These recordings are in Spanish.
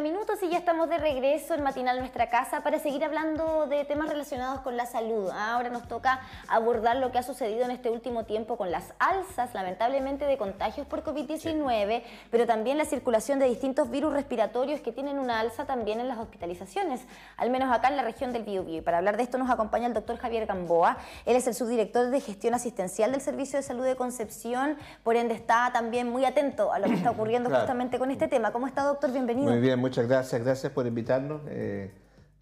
minutos y ya estamos de regreso en Matinal Nuestra Casa para seguir hablando de temas relacionados con la salud. Ah, ahora nos toca abordar lo que ha sucedido en este último tiempo con las alzas, lamentablemente, de contagios por COVID-19, pero también la circulación de distintos virus respiratorios que tienen una alza también en las hospitalizaciones, al menos acá en la región del Biobío. Y para hablar de esto nos acompaña el doctor Javier Gamboa. Él es el subdirector de gestión asistencial del Servicio de Salud de Concepción, por ende está también muy atento a lo que está ocurriendo justamente con este tema. ¿Cómo está, doctor? Bienvenido. Muy bien, muchas gracias, gracias por invitarnos. Eh,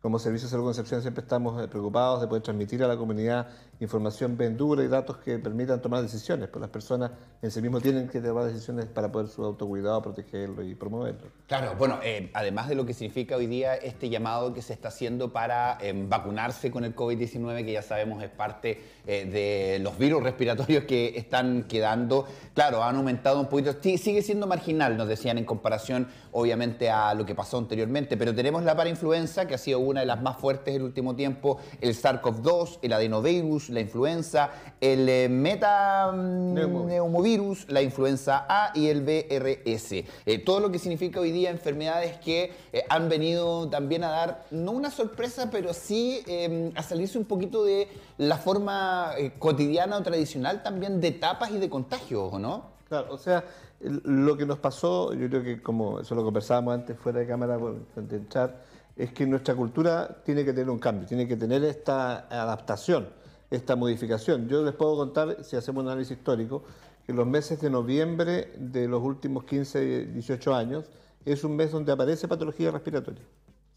como Servicio de Salud Concepción siempre estamos eh, preocupados de poder transmitir a la comunidad información bien y datos que permitan tomar decisiones, pues las personas en sí mismo tienen que tomar decisiones para poder su autocuidado, protegerlo y promoverlo. Claro, bueno, eh, además de lo que significa hoy día este llamado que se está haciendo para em, vacunarse con el COVID-19, que ya sabemos es parte eh, de los virus respiratorios que están quedando, claro, han aumentado un poquito, sigue siendo marginal, nos decían, en comparación obviamente a lo que pasó anteriormente, pero tenemos la parainfluenza, que ha sido una de las más fuertes el último tiempo, el SARS-CoV-2, el adenovirus, la influenza, el eh, metaneumovirus, mm, la influenza A y el BRS. Eh, todo lo que significa hoy día enfermedades que eh, han venido también a dar, no una sorpresa, pero sí em, a salirse un poquito de la forma cotidiana o tradicional también de etapas y de contagios, ¿o no? Claro, o sea, lo que nos pasó, yo creo que como eso lo conversábamos antes fuera de cámara, el chat, es que nuestra cultura tiene que tener un cambio, tiene que tener esta adaptación esta modificación. Yo les puedo contar, si hacemos un análisis histórico, que los meses de noviembre de los últimos 15, 18 años es un mes donde aparece patología respiratoria,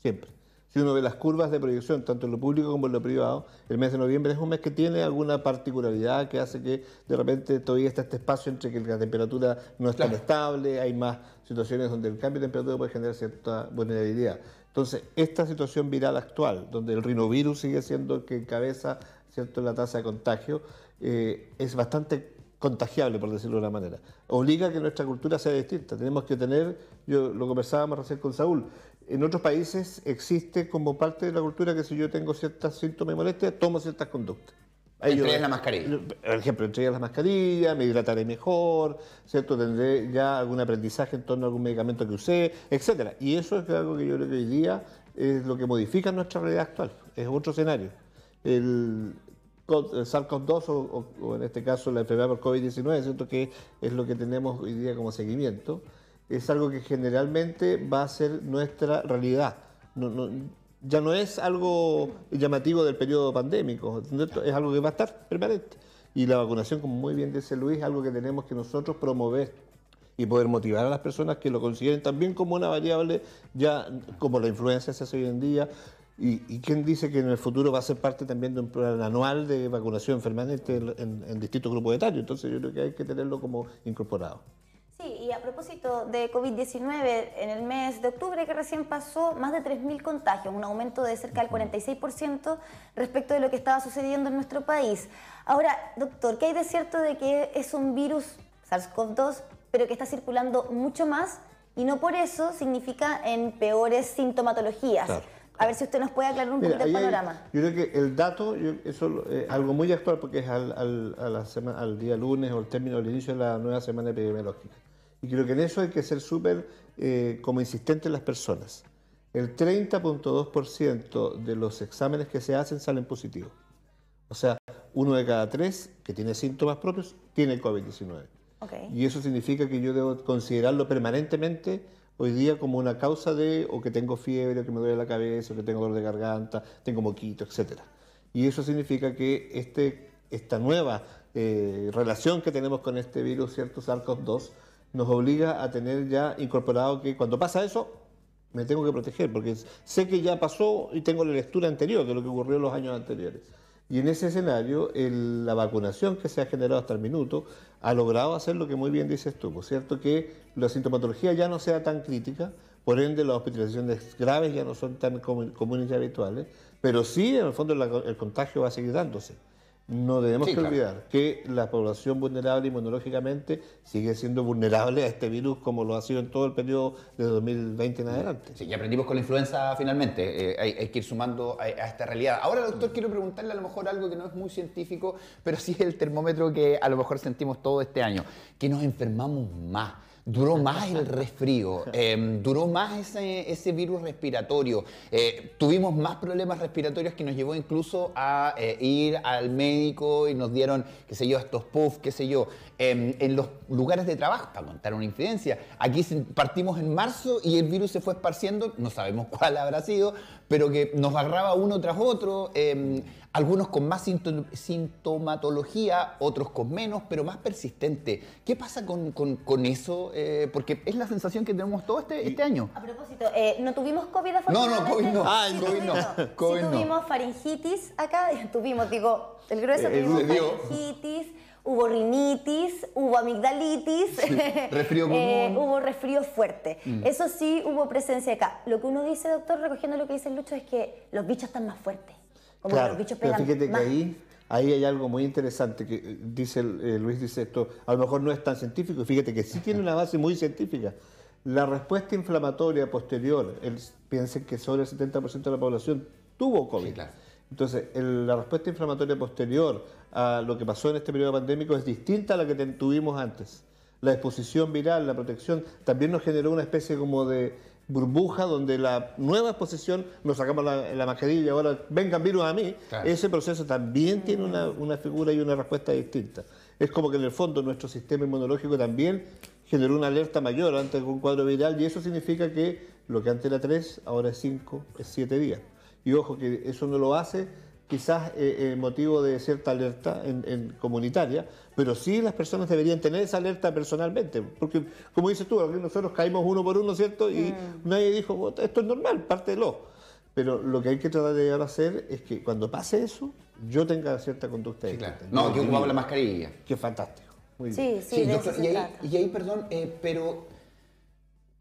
siempre. Si uno ve las curvas de proyección, tanto en lo público como en lo privado, el mes de noviembre es un mes que tiene alguna particularidad que hace que de repente todavía está este espacio entre que la temperatura no es tan estable, hay más situaciones donde el cambio de temperatura puede generar cierta vulnerabilidad. Entonces, esta situación viral actual, donde el rinovirus sigue siendo el que encabeza la tasa de contagio, eh, es bastante contagiable, por decirlo de una manera. Obliga que nuestra cultura sea distinta. Tenemos que tener, yo lo conversábamos recién con Saúl, en otros países existe como parte de la cultura que si yo tengo ciertos síntomas y molestias, tomo ciertas conductas. entre la mascarilla. Por ejemplo, entre ellas la mascarilla, me hidrataré mejor, ¿cierto? Tendré ya algún aprendizaje en torno a algún medicamento que usé, etcétera. Y eso es algo que yo creo que hoy día es lo que modifica nuestra realidad actual, es otro escenario. El, SARS-CoV-2 eh, o, en este caso la enfermedad por COVID-19, Que es lo que tenemos hoy día como seguimiento. Es algo que generalmente va a ser nuestra realidad. ya no es algo llamativo del periodo pandémico, es algo que va a estar permanente. Y la vacunación, como muy bien dice Luis, es algo que tenemos que nosotros promover y poder motivar a las personas que lo consideren también como una variable, ya como la influencia se hace hoy en día, ¿Y, quién dice que en el futuro va a ser parte también de un plan anual de vacunación permanente en, en, distintos grupos de etarios? Entonces yo creo que hay que tenerlo como incorporado. Sí, y a propósito de COVID-19, en el mes de octubre que recién pasó, más de 3.000 contagios, un aumento de cerca del 46% respecto de lo que estaba sucediendo en nuestro país. Ahora, doctor, ¿qué hay de cierto de que es un virus SARS-CoV-2, pero que está circulando mucho más y no por eso significa en peores sintomatologías? A ver si usted nos puede aclarar un poquito el panorama. yo creo que el dato, eso eh, algo muy actual porque es al, a la semana, al día lunes o el término del inicio de la nueva semana epidemiológica. Y creo que en eso hay que ser súper eh, como insistentes las personas. El 30.2% de los exámenes que se hacen salen positivos. O sea, uno de cada tres que tiene síntomas propios tiene COVID-19. Okay. Y eso significa que yo debo considerarlo permanentemente hoy día como una causa de o que tengo fiebre, o que me duele la cabeza, o que tengo dolor de garganta, tengo moquito, etc. Y eso significa que este, esta nueva eh, relación que tenemos con este virus, cierto SARS-CoV-2, nos obliga a tener ya incorporado que cuando pasa eso, me tengo que proteger, porque sé que ya pasó y tengo la lectura anterior de lo que ocurrió en los años anteriores. Y en ese escenario, la vacunación que se ha generado hasta el minuto ha logrado hacer lo que muy bien dices tú, cierto? Que la sintomatología ya no sea tan crítica, por ende las hospitalizaciones graves ya no son tan comunes y habituales, pero sí, en el fondo, el contagio va a seguir dándose. No debemos olvidar que la población vulnerable inmunológicamente sigue siendo vulnerable a este virus como lo ha sido en todo el periodo de 2020 en adelante. Sí, ya aprendimos con la influenza finalmente, eh, hay, que ir sumando a, a, esta realidad. Ahora, doctor, quiero preguntarle a lo mejor algo que no es muy científico, pero sí es el termómetro que a lo mejor sentimos todo este año, que nos enfermamos más duró más el resfrío, em, duró más ese, virus respiratorio, eh, tuvimos más problemas respiratorios que nos llevó incluso a eh, ir al médico y nos dieron, qué sé yo, estos puffs, qué sé yo, em, en los lugares de trabajo, para contar una incidencia. Aquí partimos en marzo y el virus se fue esparciendo, no sabemos cuál habrá sido, pero que nos agarraba uno tras otro, em, algunos con más sintomatología, otros con menos, pero más persistente. ¿Qué pasa con, eso? Eh, porque es la sensación que tenemos todo este, este año. A propósito, eh, ¿no tuvimos COVID afortunadamente? No, no, COVID no. Ah, sí, COVID, no. tuvimos faringitis acá, tuvimos, digo, el grueso eh, tuvimos faringitis hubo rinitis, hubo amigdalitis, eh, hubo resfrío fuerte. Mm. Eso sí, hubo presencia acá. Lo que uno dice, doctor, recogiendo lo que dice Lucho, es que los bichos están más fuertes. Como los bichos pero fíjate que ahí, hay algo muy interesante que eh, dice eh, Luis, dice esto, a lo mejor no es tan científico, fíjate que sí tiene una base muy científica. La respuesta inflamatoria posterior, piensen que sobre el 70% de la población tuvo COVID. Entonces, la respuesta inflamatoria posterior a lo que pasó en este periodo pandémico es distinta a la que tuvimos antes. La exposición viral, la protección, también nos generó una especie como de burbuja donde la nueva exposición nos sacamos la, la mascarilla y ahora vengan virus a mí. Ese proceso también tiene una, una figura y una respuesta distinta. Es como que en el fondo nuestro sistema inmunológico también generó una alerta mayor antes de un cuadro viral y eso significa que lo que antes era 3, ahora es 5, es 7 días. Y ojo que eso no lo hace quizás eh, eh, motivo de cierta alerta en, comunitaria, pero sí las personas deberían tener esa alerta personalmente, porque como dices tú, nosotros caímos uno por uno, ¿cierto? Y mm. nadie dijo, oh, esto es normal, pártelo. Pero lo que hay que tratar de llegar hacer es que cuando pase eso, yo tenga cierta conducta. Sí, claro. No, yo ocupaba la mascarilla. Qué fantástico. Muy bien. sí, sí y, ahí, perdón, eh, pero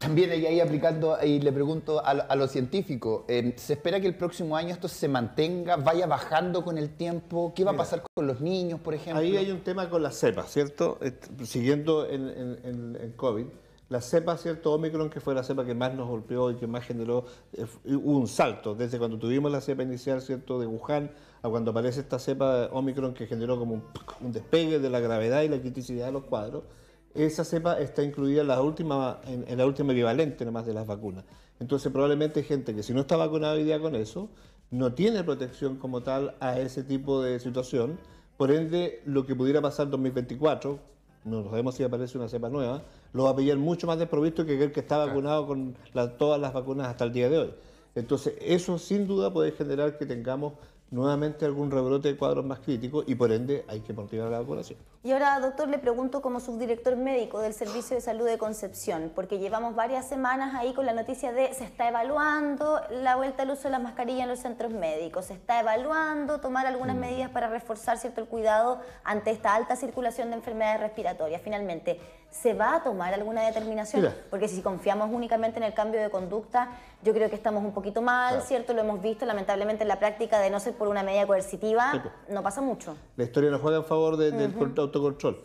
también ahí aplicando, y le pregunto a, los científicos, em, ¿se espera que el próximo año esto se mantenga, vaya bajando con el tiempo? ¿Qué va a pasar con los niños, por ejemplo? Ahí hay un tema con las cepas, ¿cierto? siguiendo en, COVID, la cepa, ¿cierto? Omicron, que fue la cepa que más nos golpeó y que más generó, eh, un salto desde cuando tuvimos la cepa inicial, ¿cierto? De Wuhan a cuando aparece esta cepa Omicron que generó como un, un despegue de la gravedad y la criticidad de los cuadros esa cepa está incluida en la última, en, la última equivalente nomás de las vacunas. Entonces probablemente gente que si no está vacunada hoy día con eso, no tiene protección como tal a ese tipo de situación. Por ende, lo que pudiera pasar en 2024, no sabemos si aparece una cepa nueva, lo va a pillar mucho más desprovisto que aquel que está vacunado con todas las vacunas hasta el día de hoy. Entonces, eso sin duda puede generar que tengamos nuevamente algún rebrote de cuadros más crítico y por ende hay que motivar a la población. Y ahora, doctor, le pregunto como subdirector médico del Servicio de Salud de Concepción, porque llevamos varias semanas ahí con la noticia de se está evaluando la vuelta al uso de las mascarillas en los centros médicos, se está evaluando tomar algunas mm. medidas para reforzar cierto el cuidado ante esta alta circulación de enfermedades respiratorias. Finalmente, se va a tomar alguna determinación, porque si confiamos únicamente en el cambio de conducta, yo creo que estamos un poquito mal, ¿cierto? Lo hemos visto, lamentablemente, en la práctica de no ser por una medida coercitiva, pues. no pasa mucho. La historia nos juega en favor del autocontrol.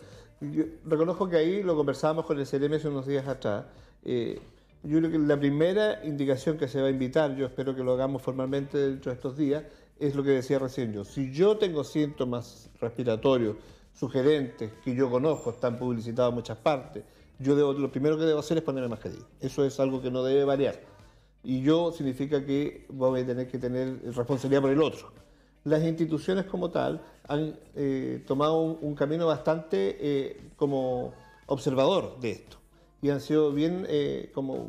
reconozco que ahí lo conversábamos con el CRM hace unos días atrás. Eh, yo creo que la primera indicación que se va a invitar, yo espero que lo hagamos formalmente dentro de estos días, es lo que decía recién yo. Si yo tengo síntomas respiratorios, sugerentes, que yo conozco, están publicitados en muchas partes. Yo debo, lo primero que debo hacer es ponerme mascarilla. Eso es algo que no debe variar. Y yo significa que voy a tener que tener responsabilidad por el otro. Las instituciones como tal han eh, tomado un, camino bastante eh, como observador de esto y han sido bien eh, como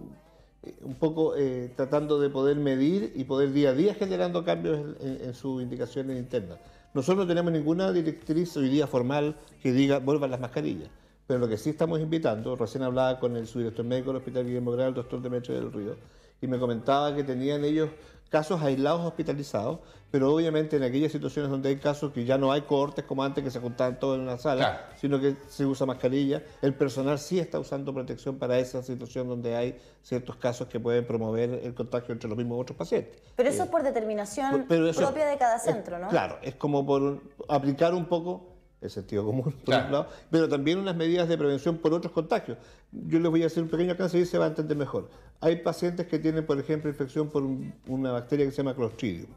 un poco tratando de poder medir y poder día a día generando cambios en sus indicaciones internas. Nosotros no tenemos ninguna directriz hoy día formal que diga vuelvan las mascarillas, pero lo que sí estamos invitando, recién hablaba con el subdirector médico del Hospital Guillermo Grande, el doctor Demetrio del Río, y me comentaba que tenían ellos casos aislados hospitalizados, pero obviamente en aquellas situaciones donde hay casos que ya no hay cohortes como antes que se juntaban todos en una sala, sino que se usa mascarilla, el personal sí está usando protección para esa situación donde hay ciertos casos que pueden promover el contagio entre los mismos otros pacientes. Pero eso eh, es por determinación propia de cada centro, ¿no? Claro, es como por aplicar un poco el sentido común, por claro. pero también unas medidas de prevención por otros contagios. Yo les voy a hacer un pequeño alcance y se va a entender mejor. Hay pacientes que tienen, por ejemplo, infección por una bacteria que se llama Clostridium.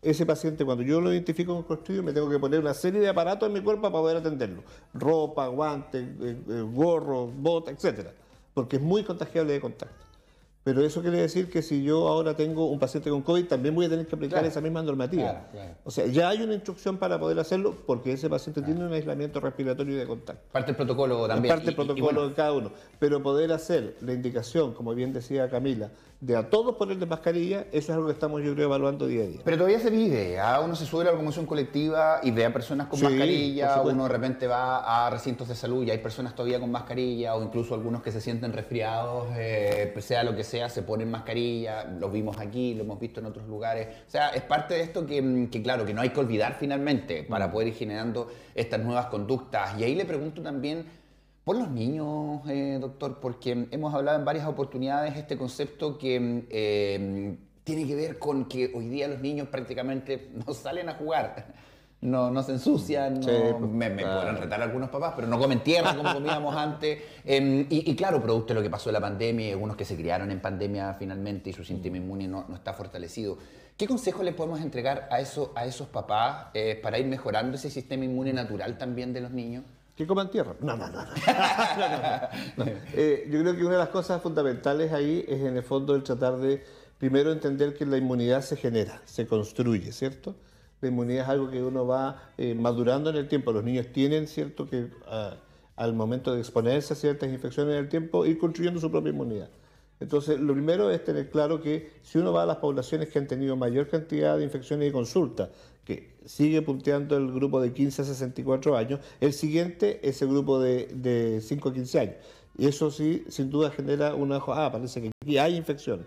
Ese paciente, cuando yo lo identifico con Clostridium, me tengo que poner una serie de aparatos en mi cuerpo para poder atenderlo. Ropa, guantes, eh, eh, gorro, bota, etc. Porque es muy contagiable de contacto. Pero eso quiere decir que si yo ahora tengo un paciente con COVID, también voy a tener que aplicar esa misma normativa. O sea, ya hay una instrucción para poder hacerlo porque ese paciente tiene un aislamiento respiratorio y de contacto. Parte del protocolo también. parte del protocolo de cada uno. Pero poder hacer la indicación, como bien decía Camila, de a todos ponerle mascarilla, eso es algo que estamos yo creo evaluando día a día. Pero todavía se vive, ¿ah? uno se sube a la locomoción colectiva y ve a personas con mascarilla, uno de repente va a recintos de salud y hay personas todavía con mascarilla o incluso algunos que se sienten resfriados, eh, pues sea lo que sea, se ponen mascarilla, lo vimos aquí, lo hemos visto en otros lugares. O sea, es parte de esto que, mm, que claro, que no hay que olvidar finalmente para mm. poder ir generando estas nuevas conductas. Y ahí le pregunto también por los niños, eh, doctor, porque hemos hablado en varias oportunidades este concepto que mm, eh, tiene que ver con que hoy día los niños prácticamente no salen a jugar. No, se ensucian, pues, me, me podrán retar algunos papás, pero no comen tierra como comíamos antes. Em, y, claro, producto de lo que pasó en la pandemia algunos que se criaron en pandemia finalmente y su sistema mm. inmune no, está fortalecido. ¿Qué consejo le podemos entregar a, a esos papás eh, para ir mejorando ese sistema inmune natural también de los niños? Que coman tierra. No, no, no. Eh, yo creo que una de las cosas fundamentales ahí es en el fondo el tratar de, primero, entender que la inmunidad se genera, se construye, ¿cierto? La inmunidad es algo que uno va eh, madurando en el tiempo. Los niños tienen, ¿cierto?, que ah, al momento de exponerse a ciertas infecciones en el tiempo, ir construyendo su propia inmunidad. Entonces, lo primero es tener claro que si uno va a las poblaciones que han tenido mayor cantidad de infecciones y consultas que sigue punteando el grupo de 15 a 64 años, el siguiente es el grupo de, 5 a 15 años. Y eso sí, sin duda genera una... Ah, parece que aquí hay infección.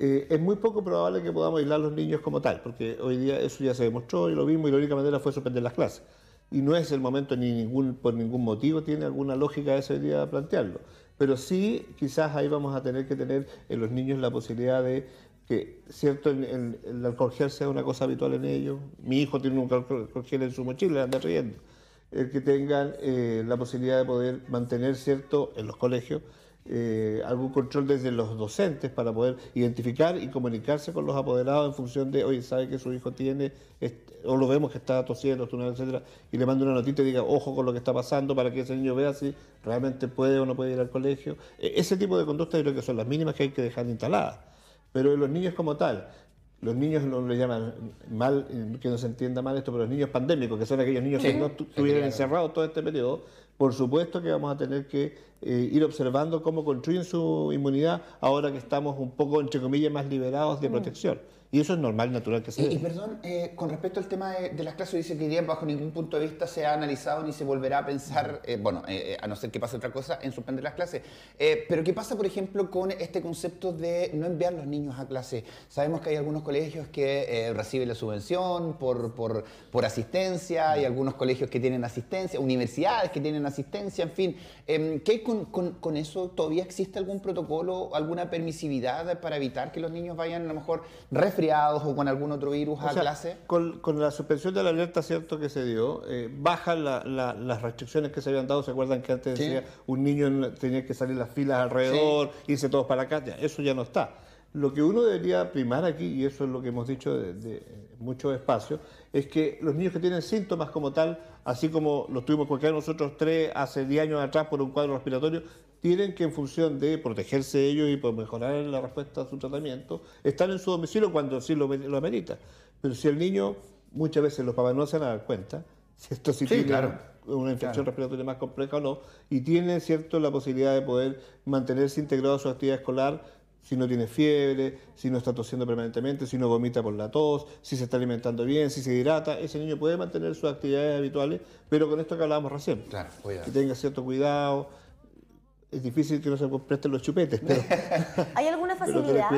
Eh, es muy poco probable que podamos aislar a los niños como tal, porque hoy día eso ya se demostró y lo vimos y la única manera fue suspender las clases. Y no es el momento ni ningún, por ningún motivo tiene alguna lógica ese día plantearlo. Pero sí, quizás ahí vamos a tener que tener en los niños la posibilidad de que cierto el, el, alcohol sea una cosa habitual en ellos. Mi hijo tiene un alcohol gel en su mochila, anda riendo. El que tengan eh, la posibilidad de poder mantener cierto en los colegios eh, algún control desde los docentes para poder identificar y comunicarse con los apoderados en función de, oye, sabe que su hijo tiene, este? o lo vemos que está tosiendo, etcétera, y le manda una notita y diga, ojo con lo que está pasando para que ese niño vea si realmente puede o no puede ir al colegio. E, ese tipo de conductas creo que son las mínimas que hay que dejar instaladas. Pero los niños como tal, los niños no le llaman mal, que no se entienda mal esto, pero los niños pandémicos, que son aquellos niños que no estuvieron encerrados todo este periodo, por supuesto que vamos a tener que eh, ir observando cómo construyen su inmunidad ahora que estamos un poco, entre comillas, más liberados de mm. protección. Y eso es normal, natural que sea. Y, y perdón, eh, con respecto al tema de, las clases, dice que hoy día bajo ningún punto de vista se ha analizado ni se volverá a pensar, eh, bueno, eh, a no ser que pase otra cosa, en suspender las clases. pero ¿qué pasa, por ejemplo, con este concepto de no enviar los niños a clase? Sabemos que hay algunos colegios que reciben la subvención por, por, por asistencia, hay algunos colegios que tienen asistencia, universidades que tienen asistencia, en fin. Em, ¿Qué hay con, con, con eso? ¿Todavía existe algún protocolo, alguna permisividad para evitar que los niños vayan a lo mejor o con algún otro virus a clase. Con, la suspensión de la alerta, cierto que se dio, eh, bajan las restricciones que se habían dado. ¿Se acuerdan que antes decía un niño tenía que salir las filas alrededor, irse todos para acá? eso ya no está. Lo que uno debería primar aquí, y eso es lo que hemos dicho de, mucho espacio, es que los niños que tienen síntomas como tal, así como los tuvimos cualquiera de nosotros tres hace 10 años atrás por un cuadro respiratorio, tienen que en función de protegerse ellos y por pues, mejorar la respuesta a su tratamiento, ...están en su domicilio cuando sí lo, lo amerita. Pero si el niño, muchas veces los papás no se dan cuenta, si esto sí, tiene una infección respiratoria más compleja o no, y tiene cierto la posibilidad de poder mantenerse integrado a su actividad escolar si no tiene fiebre, si no está tosiendo permanentemente, si no vomita por la tos, si se está alimentando bien, si se hidrata, ese niño puede mantener sus actividades habituales, pero con esto que hablábamos recién, que tenga cierto cuidado, es difícil que no se presten los chupetes, pero... ¿Hay alguna facilidad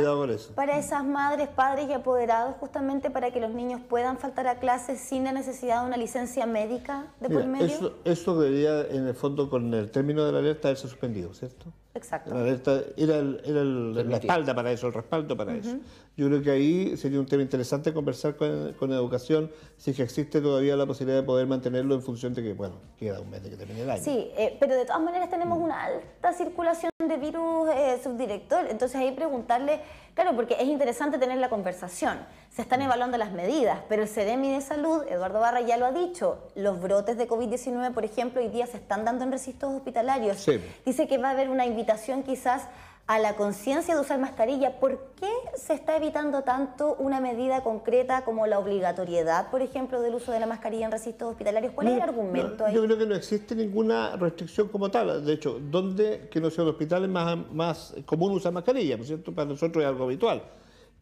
para esas madres, padres y apoderados justamente para que los niños puedan faltar a clases sin la necesidad de una licencia médica de por medio? Eso, debería, en el fondo, con el término de la alerta, haberse suspendido, ¿cierto? Exacto. La alerta era, la espalda para eso, el respaldo para eso. Yo creo que ahí sería un tema interesante conversar con, educación, si es que existe todavía la posibilidad de poder mantenerlo en función de que, bueno, queda un mes de que termine el año. Sí, eh, pero de todas maneras tenemos mm. una alta circulación de virus eh, subdirector, entonces ahí preguntarle, claro, porque es interesante tener la conversación, se están mm. evaluando las medidas, pero el CDMI de Salud, Eduardo Barra ya lo ha dicho, los brotes de COVID-19, por ejemplo, hoy día se están dando en recintos hospitalarios. Dice que va a haber una invitación quizás a la conciencia de usar mascarilla, ¿por qué se está evitando tanto una medida concreta como la obligatoriedad, por ejemplo, del uso de la mascarilla en recintos hospitalarios? ¿Cuál es el argumento ahí? Yo creo que no existe ninguna restricción como tal. De hecho, ¿dónde que no sea un hospital es más, más común usar mascarilla, por cierto? Para nosotros es algo habitual.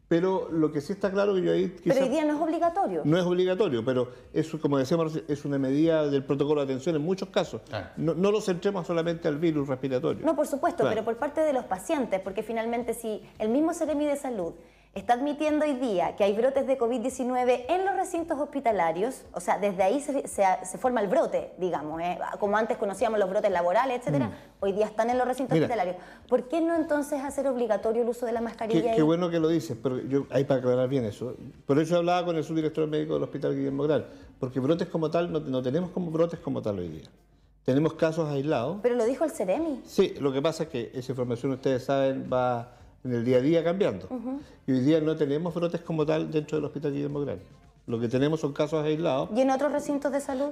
Pero lo que sí está claro que yo ahí... pero hoy día no es obligatorio. No es obligatorio, pero eso, como decíamos, es una medida del protocolo de atención en muchos casos. No, no, lo centremos solamente al virus respiratorio. No, por supuesto, pero por parte de los pacientes, porque finalmente si el mismo Seremi de Salud está admitiendo hoy día que hay brotes de COVID-19 en los recintos hospitalarios, o sea, desde ahí se, forma el brote, digamos, ¿eh? como antes conocíamos los brotes laborales, etcétera, mm. hoy día están en los recintos hospitalarios. ¿Por qué no entonces hacer obligatorio el uso de la mascarilla? Qué, bueno que lo dices, pero yo hay para aclarar bien eso. Por eso hablaba con el subdirector médico del Hospital Guillermo Gral, porque brotes como tal no, no tenemos como brotes como tal hoy día. Tenemos casos aislados. Pero lo dijo el CEREMI. Sí, lo que pasa es que esa información, ustedes saben, va en el día a día cambiando. Y hoy día no tenemos brotes como tal dentro del Hospital Guillermo Grande. Lo que tenemos son casos aislados. ¿Y en otros recintos de salud?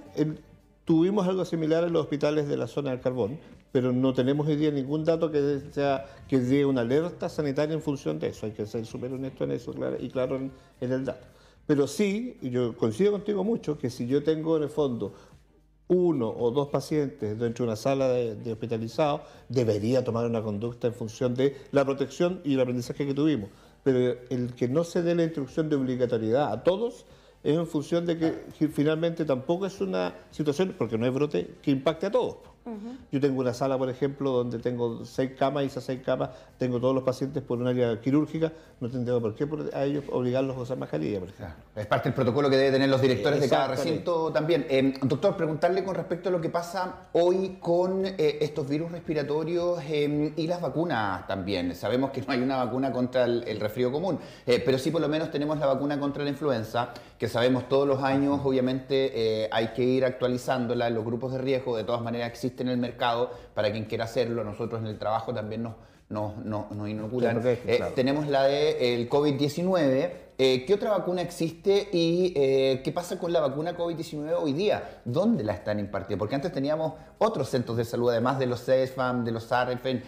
tuvimos algo similar en los hospitales de la zona del carbón, pero no tenemos hoy día ningún dato que, sea, que dé una alerta sanitaria en función de eso. Hay que ser súper honesto en eso y claro en, el dato. Pero sí, yo coincido contigo mucho, que si yo tengo en el fondo uno o dos pacientes dentro de una sala de, hospitalizado debería tomar una conducta en función de la protección y el aprendizaje que tuvimos. Pero el que no se dé la instrucción de obligatoriedad a todos es en función de que finalmente tampoco es una situación, porque no es brote, que impacte a todos. Yo tengo una sala, por ejemplo, donde tengo seis camas y esas seis camas tengo todos los pacientes por un área quirúrgica, no entiendo por qué a ellos obligarlos a usar más por Es parte del protocolo que deben tener los directores de cada recinto también. Eh, doctor, preguntarle con respecto a lo que pasa hoy con eh, estos virus respiratorios eh, y las vacunas también. Sabemos que no hay una vacuna contra el, resfrío común, pero sí por lo menos tenemos la vacuna contra la influenza, que sabemos todos los años, obviamente, hay que ir actualizándola en los grupos de riesgo, de todas maneras existen en el mercado para quien quiera hacerlo. Nosotros en el trabajo también nos, nos, inoculan. Eh, tenemos la del el COVID-19. Eh, ¿Qué otra vacuna existe y eh, qué pasa con la vacuna COVID-19 hoy día? ¿Dónde la están impartiendo? Porque antes teníamos otros centros de salud, además de los CESFAM, de los ARFEN.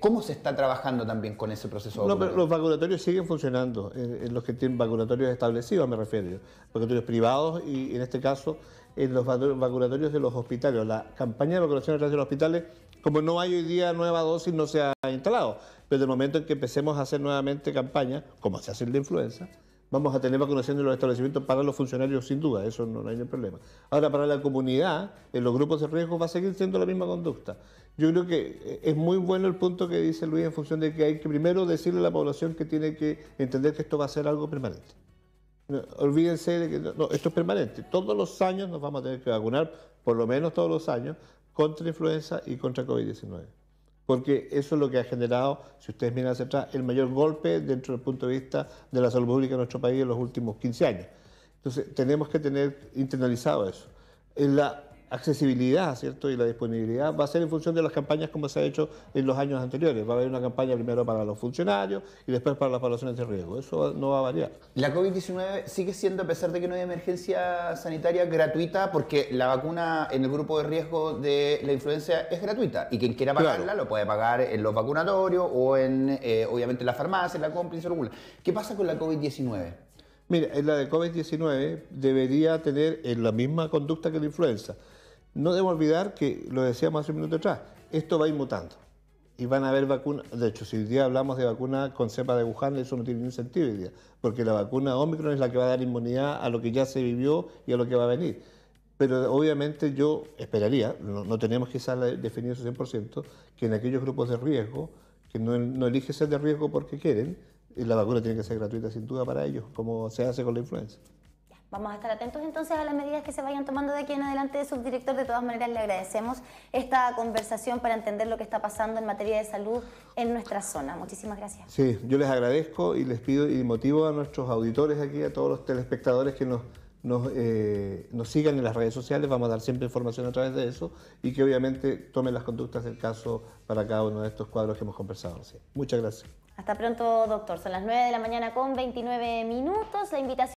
¿Cómo se está trabajando también con ese proceso? los vacunatorios siguen funcionando, los que tienen vacunatorios establecidos me refiero, vacunatorios privados y en este caso en los vacunatorios de los hospitales, la campaña de vacunación de los hospitales, como no hay hoy día nueva dosis, no se ha instalado. Pero del momento en que empecemos a hacer nuevamente campaña, como se hace en la influenza, vamos a tener vacunación en los establecimientos para los funcionarios sin duda, eso no, no hay ningún problema. Ahora, para la comunidad, en los grupos de riesgo va a seguir siendo la misma conducta. Yo creo que eh, es muy bueno el punto que dice Luis en función de que hay que primero decirle a la población que tiene que entender que esto va a ser algo permanente. Olvídense de que esto es permanente. Todos los años nos vamos a tener que vacunar, por lo menos todos los años, contra influenza y contra COVID-19. Porque eso es lo que ha generado, si ustedes miran hacia atrás, el mayor golpe dentro del punto de vista de la salud pública en nuestro país en los últimos 15 años. Entonces, tenemos que tener internalizado eso. En la accesibilidad ¿cierto? y la disponibilidad va a ser en función de las campañas como se ha hecho en los años anteriores. Va a haber una campaña primero para los funcionarios y después para las poblaciones de riesgo. Eso no va a variar. La COVID-19 sigue siendo, a pesar de que no hay emergencia sanitaria, gratuita porque la vacuna en el grupo de riesgo de la influenza es gratuita y quien quiera pagarla lo puede pagar en los vacunatorios o en, eh, obviamente, en la farmacia, en la compra y ¿Qué pasa con la COVID-19? Mira, en la de COVID-19 debería tener la misma conducta que la influenza no debo olvidar que, lo decíamos hace un minuto atrás, esto va inmutando y van a haber vacunas. De hecho, si hoy día hablamos de vacuna con cepa de Wuhan, eso no tiene ningún sentido hoy día, porque la vacuna Omicron es la que va a dar inmunidad a lo que ya se vivió y a lo que va a venir. Pero obviamente yo esperaría, no, tenemos quizás definido al 100%, que en aquellos grupos de riesgo, que no, no eligen ser de riesgo porque quieren, la vacuna tiene que ser gratuita sin duda para ellos, como se hace con la influenza. Vamos a estar atentos entonces a las medidas que se vayan tomando de aquí en adelante. Subdirector, de todas maneras le agradecemos esta conversación para entender lo que está pasando en materia de salud en nuestra zona. Muchísimas gracias. Sí, yo les agradezco y les pido y motivo a nuestros auditores aquí, a todos los telespectadores que nos nos, eh, nos, sigan en las redes sociales, vamos a dar siempre información a través de eso y que obviamente tomen las conductas del caso para cada uno de estos cuadros que hemos conversado. Muchas gracias. Hasta pronto, doctor. Son las 9 de la mañana con 29 minutos. La invitación